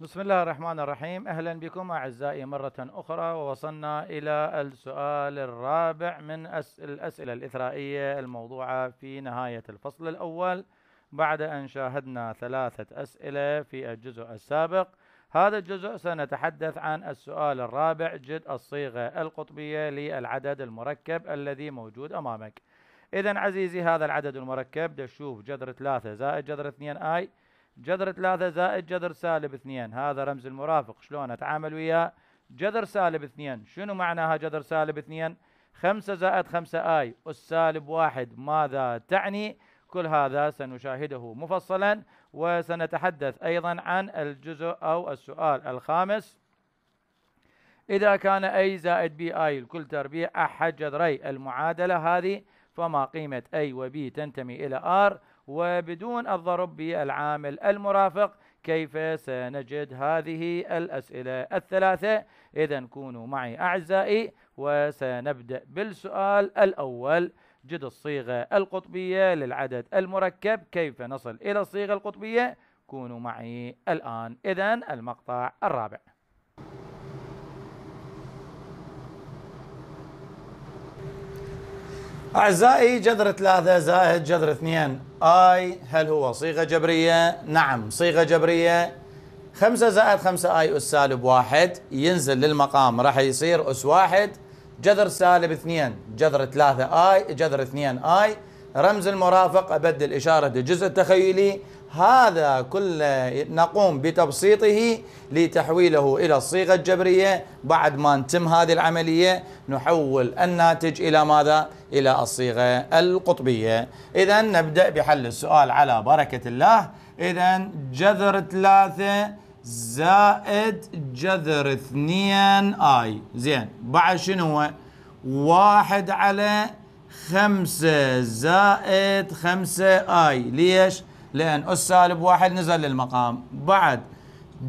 بسم الله الرحمن الرحيم أهلا بكم أعزائي مرة أخرى ووصلنا إلى السؤال الرابع من الأسئلة الإثرائية الموضوعة في نهاية الفصل الأول بعد أن شاهدنا ثلاثة أسئلة في الجزء السابق هذا الجزء سنتحدث عن السؤال الرابع جد الصيغة القطبية للعدد المركب الذي موجود أمامك إذا عزيزي هذا العدد المركب دشوف جذر 3 زائد جذر 2 اي جذر ثلاثة زائد جذر سالب اثنين هذا رمز المرافق شلون أتعامل وياه جذر سالب اثنين شنو معناها جذر سالب اثنين خمسة زائد خمسة آي والسالب واحد ماذا تعني كل هذا سنشاهده مفصلا وسنتحدث أيضا عن الجزء أو السؤال الخامس إذا كان أي زائد بي آي الكل تربيع أحد جذري المعادلة هذه فما قيمة أي وبي تنتمي إلى آر وبدون الضرب بالعامل المرافق كيف سنجد هذه الأسئلة الثلاثة إذا كونوا معي أعزائي وسنبدأ بالسؤال الأول جد الصيغة القطبية للعدد المركب كيف نصل إلى الصيغة القطبية كونوا معي الآن إذا المقطع الرابع أعزائي جذر ثلاثة زائد جذر اثنين آي هل هو صيغة جبرية؟ نعم صيغة جبرية خمسة زائد خمسة آي أس سالب واحد ينزل للمقام راح يصير أس واحد جذر سالب اثنين جذر ثلاثة آي جذر اثنين آي رمز المرافق أبدل إشارة الجزء التخيلي هذا كله نقوم بتبسيطه لتحويله إلى الصيغة الجبرية بعد ما نتم هذه العملية نحول الناتج إلى ماذا؟ إلى الصيغة القطبية إذا نبدأ بحل السؤال على بركة الله إذا جذر ثلاثة زائد جذر اثنين آي زين بعد شنو واحد على خمسة زائد خمسة آي ليش؟ لأن أس سالب واحد نزل للمقام بعد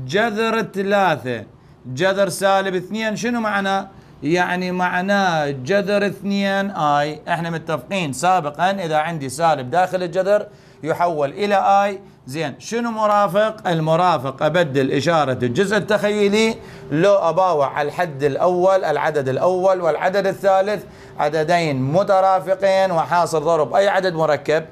جذر ثلاثة جذر سالب اثنين شنو معناه يعني معناه جذر اثنين اي احنا متفقين سابقا اذا عندي سالب داخل الجذر يحول الى اي زين شنو مرافق المرافق ابدل اشارة الجزء التخيلي لو اباوع على الحد الاول العدد الاول والعدد الثالث عددين مترافقين وحاصل ضرب اي عدد مركب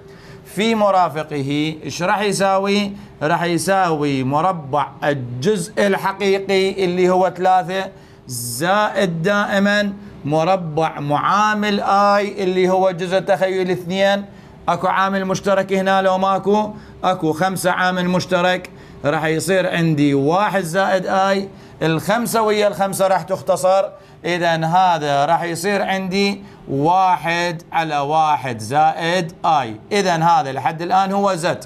في مرافقه ايش راح يساوي راح يساوي مربع الجزء الحقيقي اللي هو ثلاثة زائد دائما مربع معامل اي اللي هو جزء تخيل اثنين اكو عامل مشترك هنا لو ماكو اكو خمسة عامل مشترك راح يصير عندي واحد زائد اي الخمسة ويا الخمسة راح تختصر إذا هذا راح يصير عندي واحد على واحد زائد آي إذا هذا لحد الآن هو زد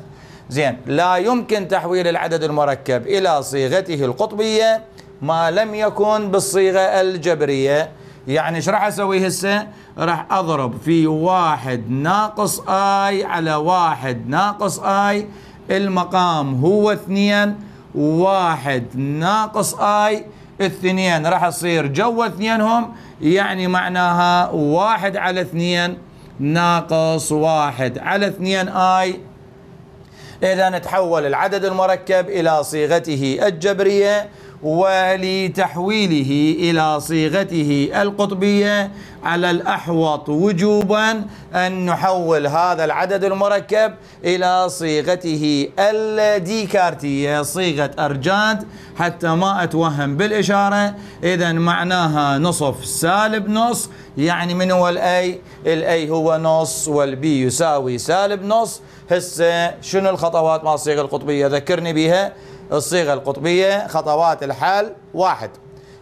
زين لا يمكن تحويل العدد المركب إلى صيغته القطبية ما لم يكن بالصيغة الجبرية يعني ايش راح اسوي هسه؟ راح اضرب في واحد ناقص اي على واحد ناقص اي المقام هو اثنين واحد ناقص اي الاثنين راح تصير جوا اثنينهم يعني معناها واحد على اثنين ناقص واحد على اثنين اي اذا نتحول العدد المركب الى صيغته الجبريه ولتحويله إلى صيغته القطبية على الأحوط وجوبا أن نحول هذا العدد المركب إلى صيغته الديكارتية صيغة أرجانت حتى ما أتوهم بالإشارة إذا معناها نصف سالب نص يعني من هو الأي؟ الأي هو نص والبي يساوي سالب نص هسه شنو الخطوات مع الصيغة القطبية ذكرني بها الصيغة القطبية خطوات الحل واحد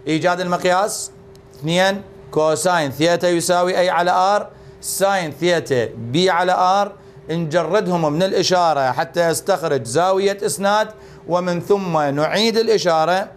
إيجاد المقياس اثنين كوساين ثيتا يساوي أي على آر ساين ثيتا بي على آر نجردهم من الإشارة حتى يستخرج زاوية إسناد ومن ثم نعيد الإشارة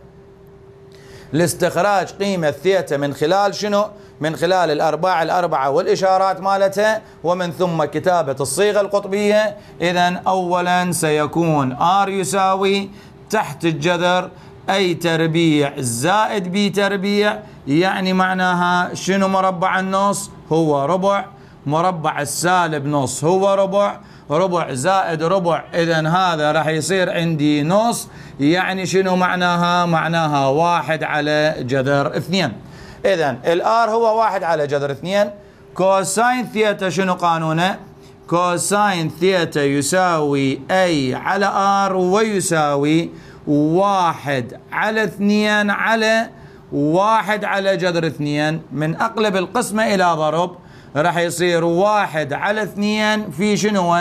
لاستخراج قيمة ثيتا من خلال شنو؟ من خلال الأرباع الأربعة والإشارات مالتها ومن ثم كتابة الصيغة القطبية إذا أولا سيكون R يساوي تحت الجذر أي تربيع زائد بي تربيع يعني معناها شنو مربع النص هو ربع مربع السالب نص هو ربع ربع زائد ربع إذا هذا راح يصير عندي نص يعني شنو معناها معناها واحد على جذر اثنين إذا الآر هو واحد على جذر اثنين كوساين ثيتا شنو قانونه كوساين ثيتا يساوي أي على آر ويساوي واحد على اثنين على واحد على جذر اثنين من أقلب القسمة إلى ضرب راح يصير واحد على اثنين في شنو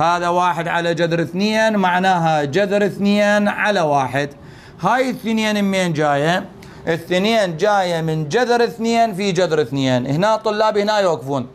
هذا واحد على جذر اثنين معناها جذر اثنين على واحد هاي الثنين منين جاية الثنين جاية من جذر اثنين في جذر اثنين هنا طلاب هنا يوقفون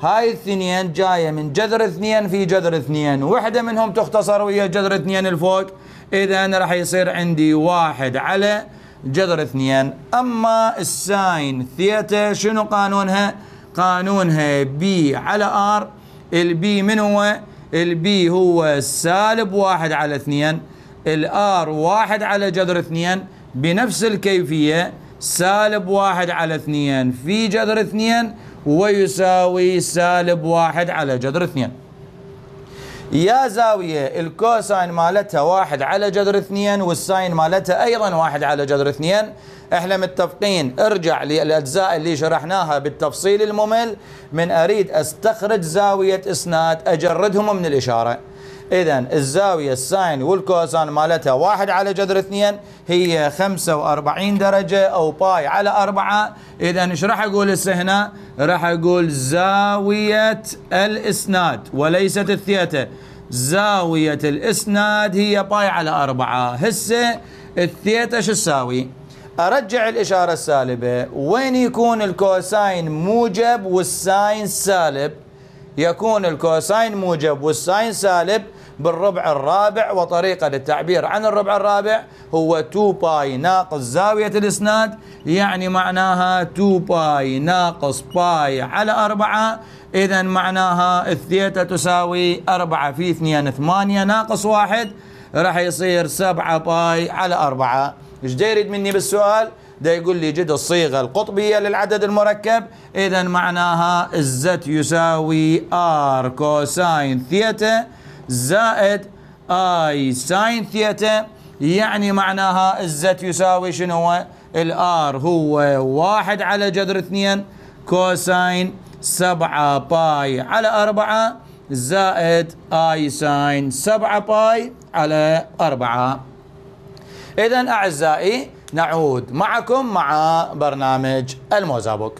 هاي الثنين جايه من جذر اثنين في جذر اثنين وحده منهم تختصر ويا جذر اثنين الفوق اذا راح يصير عندي واحد على جذر اثنين اما الساين ثيتا شنو قانونها قانونها بي على ار البي من هو البي هو سالب واحد على اثنين الار واحد على جذر اثنين بنفس الكيفيه سالب واحد على اثنين في جذر اثنين ويساوي سالب واحد على جذر اثنين يا زاوية الكوساين مالتها واحد على جذر اثنين والساين مالتها أيضا واحد على جذر اثنين احنا متفقين ارجع للأجزاء اللي شرحناها بالتفصيل الممل من أريد أستخرج زاوية إسناد أجردهم من الإشارة إذا الزاوية الساين والكوسان مالتها واحد على جذر اثنين هي 45 درجة أو باي على أربعة إذا إيش راح أقول هسه هنا؟ راح أقول زاوية الإسناد وليست الثيتا زاوية الإسناد هي باي على أربعة هسه الثيتا شو تساوي؟ ارجع الاشاره السالبه وين يكون الكوساين موجب والساين سالب يكون الكوساين موجب والساين سالب بالربع الرابع وطريقة للتعبير عن الربع الرابع هو 2 باي ناقص زاوية الإسناد يعني معناها 2 باي ناقص باي على 4 إذا معناها الثيتا تساوي 4 في 2 8 ناقص 1 راح يصير 7 باي على 4 ايش يريد مني بالسؤال؟ ده يقول لي جد الصيغة القطبية للعدد المركب إذا معناها الزت يساوي آر كوساين ثيتا زائد اي ساين ثيتا يعني معناها الزت يساوي شنو هو الار هو واحد على جذر اثنين كوساين سبعة باي على أربعة زائد اي ساين سبعة باي على أربعة إذا أعزائي نعود معكم مع برنامج الموزابوك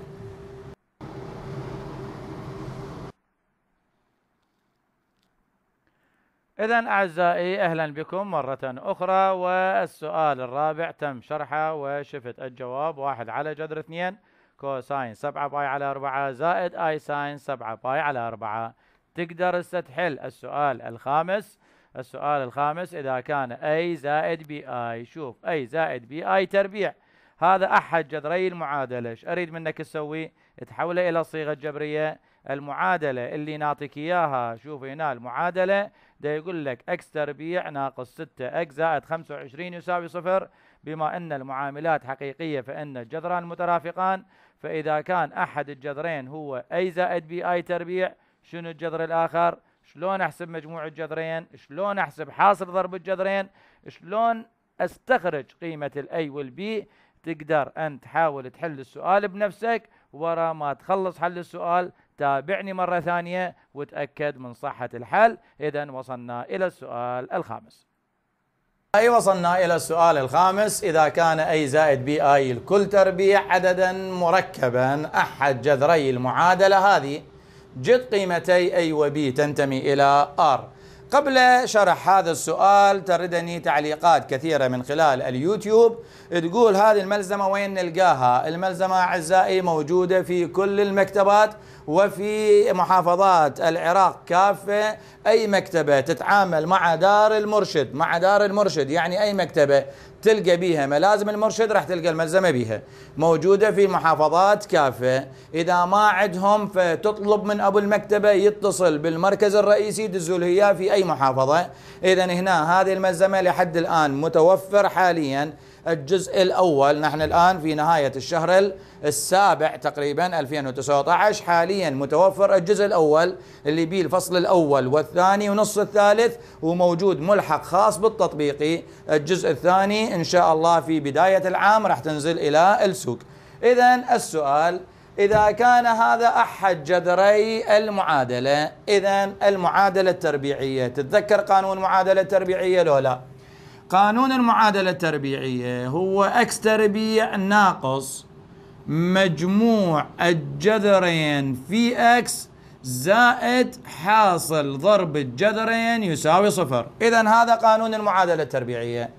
إذا أعزائي أهلا بكم مرة أخرى والسؤال الرابع تم شرحه وشفت الجواب واحد على جذر اثنين كوساين سبعة باي على أربعة زائد آي ساين سبعة باي على أربعة تقدر تحل السؤال الخامس السؤال الخامس إذا كان أي زائد بي آي شوف أي زائد بي آي تربيع هذا أحد جذري المعادلة إيش أريد منك تسوي تحوله إلى صيغة جبرية المعادلة اللي نعطيك إياها شوف هنا المعادلة ده يقول لك اكس تربيع ناقص 6 اكس زائد 25 يساوي صفر بما ان المعاملات حقيقيه فان الجذران مترافقان فاذا كان احد الجذرين هو اي زائد بي اي تربيع شنو الجذر الاخر؟ شلون احسب مجموع الجذرين؟ شلون احسب حاصل ضرب الجذرين؟ شلون استخرج قيمه الاي والبي؟ تقدر ان تحاول تحل السؤال بنفسك ورا ما تخلص حل السؤال تابعني مرة ثانية وتأكد من صحة الحل إذا وصلنا إلى السؤال الخامس أي وصلنا إلى السؤال الخامس إذا كان أي زائد بي أي الكل تربيع عددا مركبا أحد جذري المعادلة هذه جد قيمتي أي وبي تنتمي إلى آر قبل شرح هذا السؤال تردني تعليقات كثيرة من خلال اليوتيوب تقول هذه الملزمة وين نلقاها الملزمة أعزائي موجودة في كل المكتبات وفي محافظات العراق كافة أي مكتبة تتعامل مع دار المرشد مع دار المرشد يعني أي مكتبة تلقى بيها ملازم المرشد راح تلقى الملزمة بيها موجودة في محافظات كافة إذا ما عندهم فتطلب من أبو المكتبة يتصل بالمركز الرئيسي دزولهيا في أي محافظة إذا هنا هذه الملزمة لحد الآن متوفر حالياً الجزء الأول نحن الآن في نهاية الشهر السابع تقريبا 2019 حاليا متوفر الجزء الأول اللي بيه الفصل الأول والثاني ونص الثالث وموجود ملحق خاص بالتطبيقي الجزء الثاني إن شاء الله في بداية العام راح تنزل إلى السوق إذا السؤال إذا كان هذا أحد جذري المعادلة إذا المعادلة التربيعية تتذكر قانون المعادلة التربيعية لو لا؟ قانون المعادلة التربيعية هو اكس تربيع ناقص مجموع الجذرين في اكس زائد حاصل ضرب الجذرين يساوي صفر اذا هذا قانون المعادلة التربيعية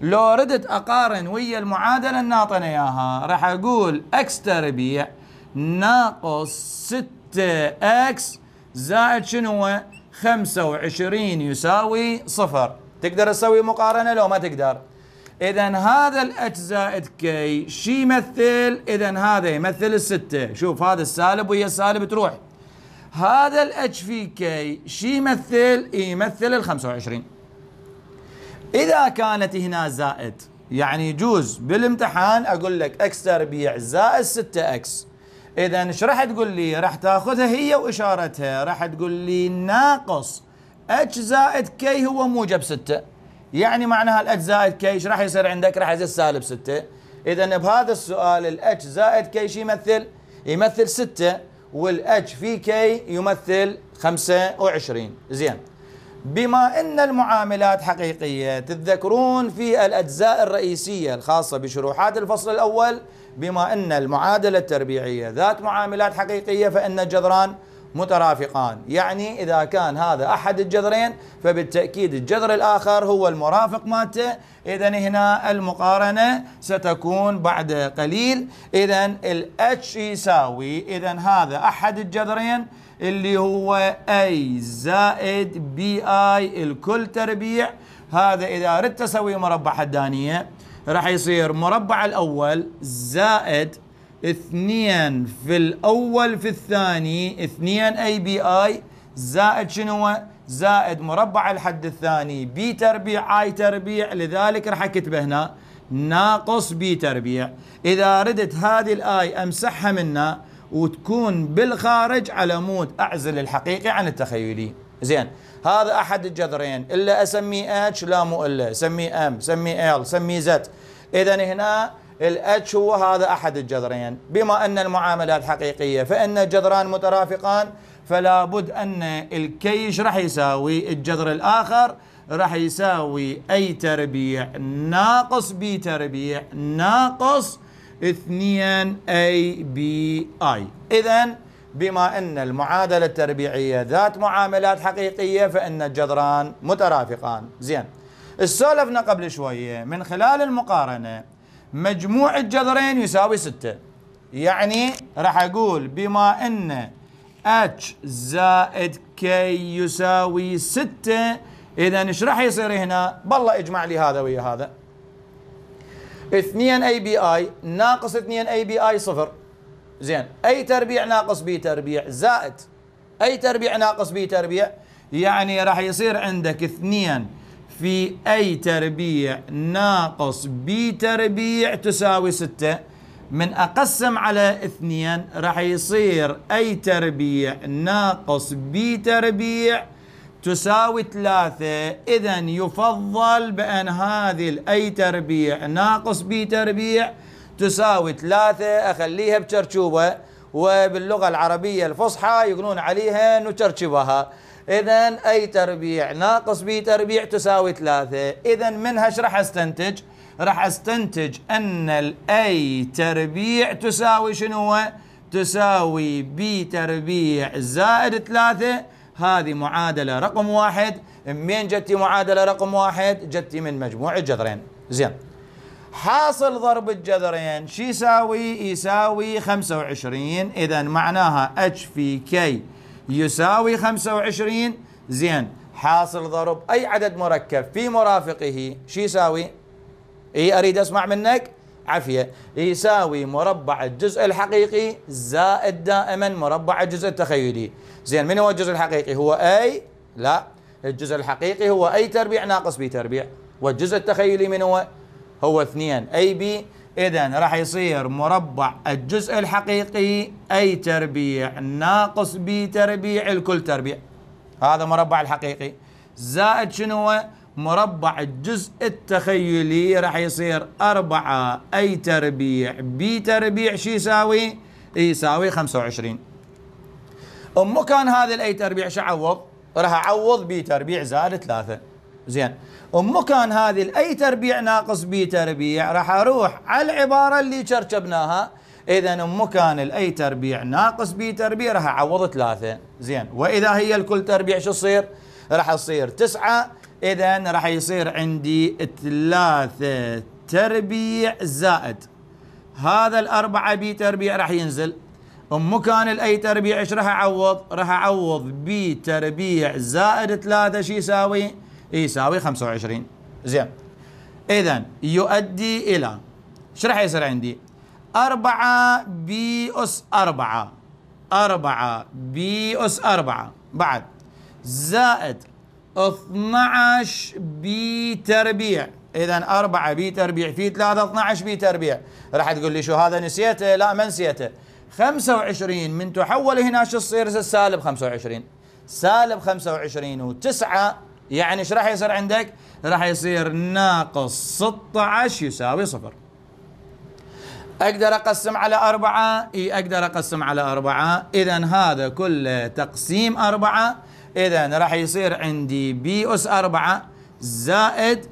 لو ردت اقارن ويا المعادلة الناطنة اياها راح اقول اكس تربيع ناقص 6 اكس زائد شنو 25 يساوي صفر تقدر تسوي مقارنة لو ما تقدر إذا هذا الاتش زائد كي شي يمثل؟ إذا هذا يمثل الستة شوف هذا السالب ويا السالب تروح هذا الاتش في كي شي يمثل؟ يمثل ال 25 إذا كانت هنا زائد يعني يجوز بالامتحان أقول لك اكس تربيع زائد 6 اكس إذا ايش راح تقول لي؟ راح تاخذها هي وإشارتها راح تقول لي ناقص اتش زائد كي هو موجب 6 يعني معناها الاتش زائد كي ايش راح يصير عندك؟ راح يصير سالب 6 اذا بهذا السؤال الاتش زائد كي ايش يمثل؟ يمثل 6 والاتش في كي يمثل 25 زين بما ان المعاملات حقيقيه تتذكرون في الاجزاء الرئيسيه الخاصه بشروحات الفصل الاول بما ان المعادله التربيعيه ذات معاملات حقيقيه فان الجذران مترافقان يعني إذا كان هذا أحد الجذرين فبالتأكيد الجذر الآخر هو المرافق مالته إذا هنا المقارنة ستكون بعد قليل إذا الاتش يساوي إذا هذا أحد الجذرين اللي هو أي زائد بي آي الكل تربيع هذا إذا أردت أسوي مربع حدانية راح يصير مربع الأول زائد اثنين في الاول في الثاني اثنين اي بي اي زائد شنو زائد مربع الحد الثاني بي تربيع اي تربيع لذلك راح اكتبه هنا ناقص بي تربيع اذا ردت هذه الاي امسحها منا وتكون بالخارج على مود اعزل الحقيقي عن التخيلي زين هذا احد الجذرين الا اسميه اتش لا مو الا سميه ام سميه ال سميه زد اذا هنا الاتش هو هذا احد الجذرين بما ان المعاملات حقيقيه فان الجذران مترافقان فلا بد ان الكيش راح يساوي الجذر الاخر راح يساوي اي تربيع ناقص بي تربيع ناقص 2 اي بي اي اذا بما ان المعادله التربيعيه ذات معاملات حقيقيه فان الجذران مترافقان زين السولفنا قبل شويه من خلال المقارنه مجموع الجذرين يساوي 6 يعني راح أقول بما أن اتش زائد كي يساوي 6 إذا إيش راح يصير هنا؟ بالله اجمع لي هذا ويا هذا 2 اي بي اي ناقص 2 اي بي اي صفر زين اي تربيع ناقص بي تربيع زائد اي تربيع ناقص بي تربيع يعني راح يصير عندك 2 في أي تربيع ناقص تربيع تساوي ستة من أقسم على اثنين راح يصير أي تربيع ناقص تربيع تساوي ثلاثة إذا يفضل بأن هذه الأي تربيع ناقص تربيع تساوي ثلاثة أخليها بشرشوبة وباللغة العربية الفصحى يقولون عليها نشرشبها إذا أي تربيع ناقص بي تربيع تساوي ثلاثة إذا منها ايش راح أستنتج؟ راح أستنتج أن الأي تربيع تساوي شنو؟ تساوي بي تربيع زائد ثلاثة هذه معادلة رقم واحد منين جتي معادلة رقم واحد؟ جتي من مجموع الجذرين زين حاصل ضرب الجذرين شو يساوي؟ يساوي 25 إذا معناها اتش في كي يساوي 25 زين حاصل ضرب أي عدد مركب في مرافقه شو يساوي؟ اي أريد أسمع منك عافية يساوي مربع الجزء الحقيقي زائد دائما مربع الجزء التخيلي زين من هو الجزء الحقيقي هو أي لا الجزء الحقيقي هو أي تربيع ناقص بي تربيع والجزء التخيلي من هو هو اثنين أي بي إذا راح يصير مربع الجزء الحقيقي أي تربيع ناقص بي تربيع الكل تربيع هذا مربع الحقيقي زائد شنو مربع الجزء التخيلي راح يصير أربعة أي تربيع بي تربيع شو يساوي؟ يساوي 25 أم مكان هذا الأي تربيع شو عوض؟ راح أعوض بي تربيع زائد ثلاثة زين امه كان هذه اي تربيع ناقص بي تربيع راح اروح على العباره اللي شرشبناها اذا امه كان الاي تربيع ناقص بي تربيع راح اعوض ثلاثه زين واذا هي الكل تربيع شو تصير؟ راح تصير تسعه اذا راح يصير عندي ثلاثه تربيع زائد هذا الاربعه بي تربيع راح ينزل ام كان الاي تربيع ايش راح اعوض؟ راح اعوض بي تربيع زائد ثلاثه شو يساوي؟ يساوي 25 زين اذا يؤدي الى ايش راح يصير عندي 4 بي اس 4 4 بي اس 4 بعد زائد 12 بي تربيع اذا 4 بي تربيع في 3 12 بي تربيع راح تقول لي شو هذا نسيته لا ما نسيته 25 من تحول هنا شو تصير سالب 25 سالب 25 و9 يعني ايش راح يصير عندك؟ راح يصير ناقص 16 يساوي صفر. اقدر اقسم على اربعه؟ اي اقدر اقسم على اربعه، اذا هذا كله تقسيم اربعه، اذا راح يصير عندي بي اس اربعه زائد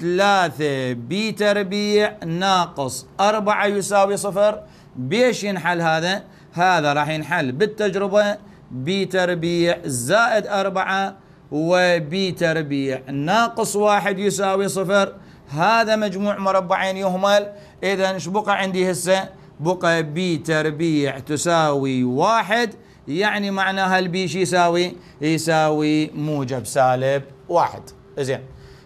3 بي تربيع ناقص 4 يساوي صفر بيش ينحل هذا؟ هذا راح ينحل بالتجربة بي تربيع زائد 4 وبي تربيع ناقص واحد يساوي صفر هذا مجموع مربعين يهمل إذا ايش بقى عندي هسه بقى بي تربيع تساوي واحد يعني معناها البي شو يساوي يساوي موجب سالب واحد زين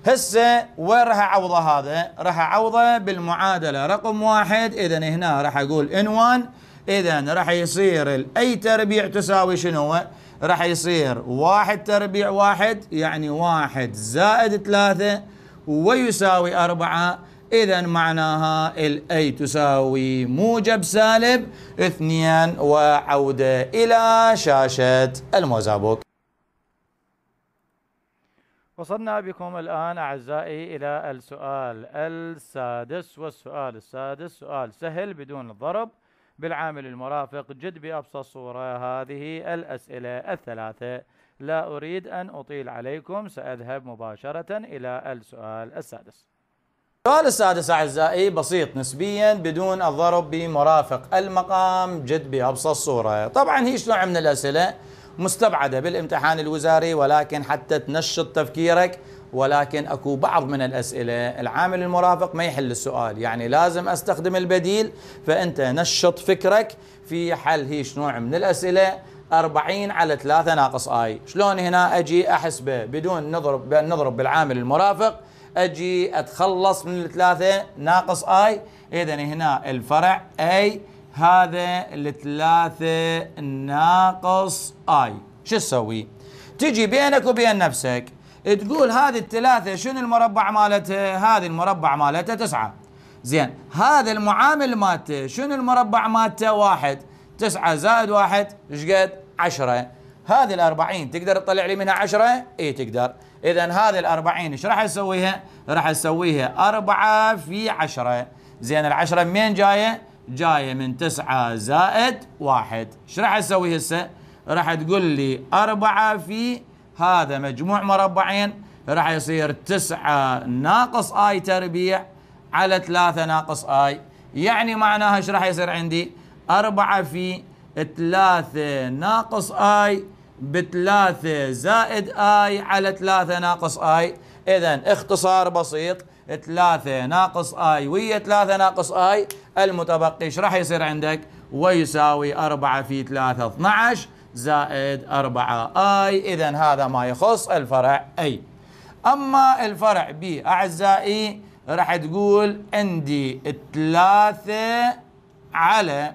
هسه وين راح اعوضه هذا؟ راح اعوضه بالمعادله رقم واحد اذا هنا راح اقول ان 1 اذا راح يصير الاي تربيع تساوي شنو؟ راح يصير واحد تربيع واحد يعني واحد زائد ثلاثة ويساوي أربعة إذا معناها الأي تساوي موجب سالب اثنين وعودة إلى شاشة الموزابوك وصلنا بكم الآن أعزائي إلى السؤال السادس والسؤال السادس سؤال سهل بدون ضرب بالعامل المرافق جد بأبسط صورة هذه الأسئلة الثلاثة لا أريد أن أطيل عليكم سأذهب مباشرة إلى السؤال السادس السؤال السادس أعزائي بسيط نسبيا بدون الضرب بمرافق المقام جد بأبسط صورة طبعا هي نوع من الأسئلة مستبعدة بالامتحان الوزاري ولكن حتى تنشط تفكيرك ولكن اكو بعض من الاسئله العامل المرافق ما يحل السؤال يعني لازم استخدم البديل فانت نشط فكرك في حل هيش نوع من الاسئله 40 على 3 ناقص اي شلون هنا اجي احسبه بدون نضرب نضرب بالعامل المرافق اجي اتخلص من الثلاثه ناقص اي اذا هنا الفرع اي هذا الثلاثه ناقص اي شو تسوي تجي بينك وبين نفسك تقول هذه الثلاثة شنو المربع مالتها هذه المربع مالتها تسعة زين هذا المعامل مالته شنو المربع مالته واحد تسعة زائد واحد ايش قد؟ عشرة هذه الأربعين تقدر تطلع لي منها عشرة اي تقدر إذا هذه الأربعين ايش راح أسويها راح أسويها أربعة في عشرة زين العشرة منين جاية جاية من تسعة زائد واحد ايش راح أسوي هسه راح تقول لي أربعة في هذا مجموع مربعين راح يصير تسعة ناقص اي تربيع على ثلاثة ناقص اي يعني معناها ايش راح يصير عندي أربعة في ثلاثة ناقص اي بثلاثة زائد اي على ثلاثة ناقص اي اذا اختصار بسيط ثلاثة ناقص اي ويا ثلاثة ناقص اي المتبقي ايش راح يصير عندك ويساوي أربعة في ثلاثة 12 زائد 4 4i إذا هذا ما يخص الفرع أي أما الفرع B أعزائي راح تقول عندي 3 على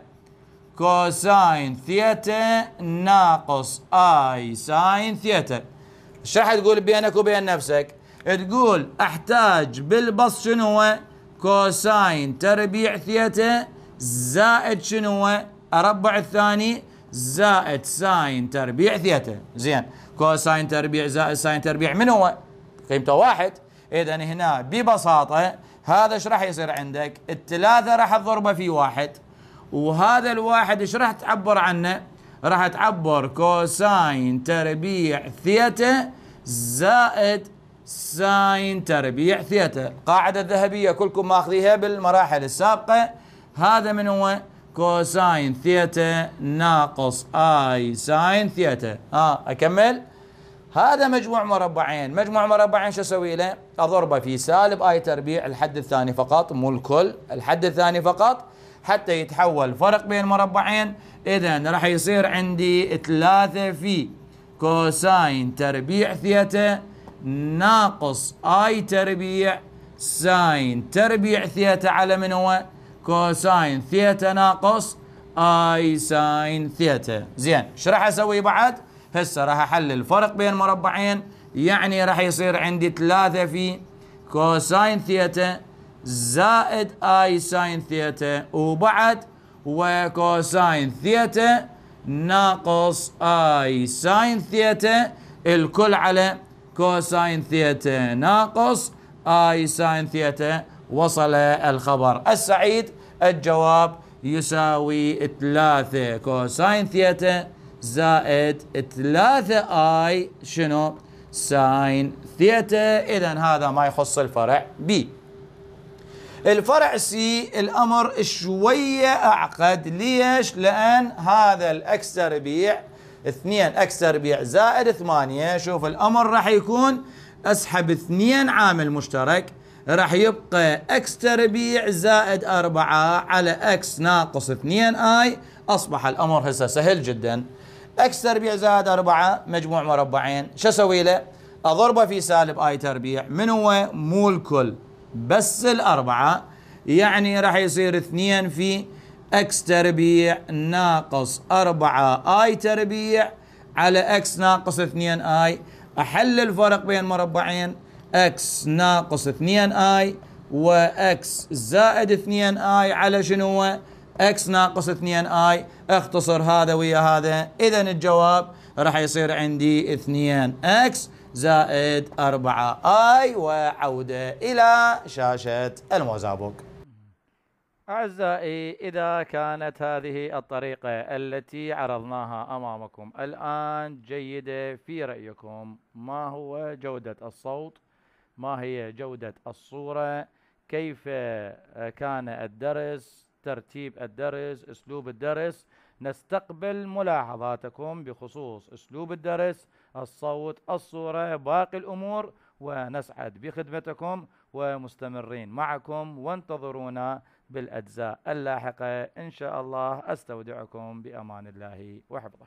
كوساين ثيتا ناقص اي ساين ثيتا ايش راح تقول بينك وبين نفسك تقول احتاج بالبص شنو هو كوساين تربيع ثيتا زائد شنو هو اربع الثاني زائد ساين تربيع ثيتا زين كوساين تربيع زائد ساين تربيع من هو قيمته واحد اذا هنا ببساطه هذا ايش راح يصير عندك الثلاثه راح تضربه في واحد وهذا الواحد ايش راح تعبر عنه راح تعبر كوساين تربيع ثيتا زائد ساين تربيع ثيتا القاعدة الذهبية كلكم ماخذيها بالمراحل السابقة هذا من هو كوساين ثيتا ناقص اي ساين ثيتا ها اكمل هذا مجموع مربعين مجموع مربعين شو اسوي له اضربه في سالب اي تربيع الحد الثاني فقط مو الكل الحد الثاني فقط حتى يتحول فرق بين مربعين اذا راح يصير عندي ثلاثة في كوساين تربيع ثيتا ناقص اي تربيع ساين تربيع ثيتا على من هو كوساين ثيتا ناقص اي ساين ثيتا زين ايش راح اسوي بعد هسه راح احلل الفرق بين مربعين يعني راح يصير عندي ثلاثة في كوساين ثيتا زائد اي ساين ثيتا وبعد وكوساين ثيتا ناقص اي ساين ثيتا الكل على كوساين ثيتا ناقص اي ساين ثيتا وصل الخبر السعيد الجواب يساوي 3 كوساين ثيتا زائد 3 اي شنو ساين ثيتا اذا هذا ما يخص الفرع بي الفرع سي الامر شويه اعقد ليش؟ لان هذا الاكس تربيع 2 اكس تربيع زائد 8 شوف الامر راح يكون اسحب 2 عامل مشترك راح يبقى اكس تربيع زائد 4 على اكس ناقص 2 اي اصبح الامر هسه سهل جدا اكس تربيع زائد 4 مجموع مربعين شو اسوي له؟ اضربه في سالب اي تربيع من هو؟ مو الكل بس الأربعة يعني راح يصير 2 في اكس تربيع ناقص 4 اي تربيع على اكس ناقص 2 اي احل الفرق بين مربعين اكس ناقص 2 اي واكس زائد 2 اي على شنو اكس ناقص 2 اي اختصر هذا ويا هذا اذا الجواب راح يصير عندي 2 اكس زائد 4 اي وعوده الى شاشه الموزابوك أعزائي إذا كانت هذه الطريقة التي عرضناها أمامكم الآن جيدة في رأيكم ما هو جودة الصوت ما هي جودة الصورة كيف آه، كان الدرس ترتيب الدرس اسلوب الدرس نستقبل ملاحظاتكم بخصوص اسلوب الدرس الصوت الصورة باقي الامور ونسعد بخدمتكم ومستمرين معكم وانتظرونا بالاجزاء اللاحقة ان شاء الله استودعكم بامان الله وحفظه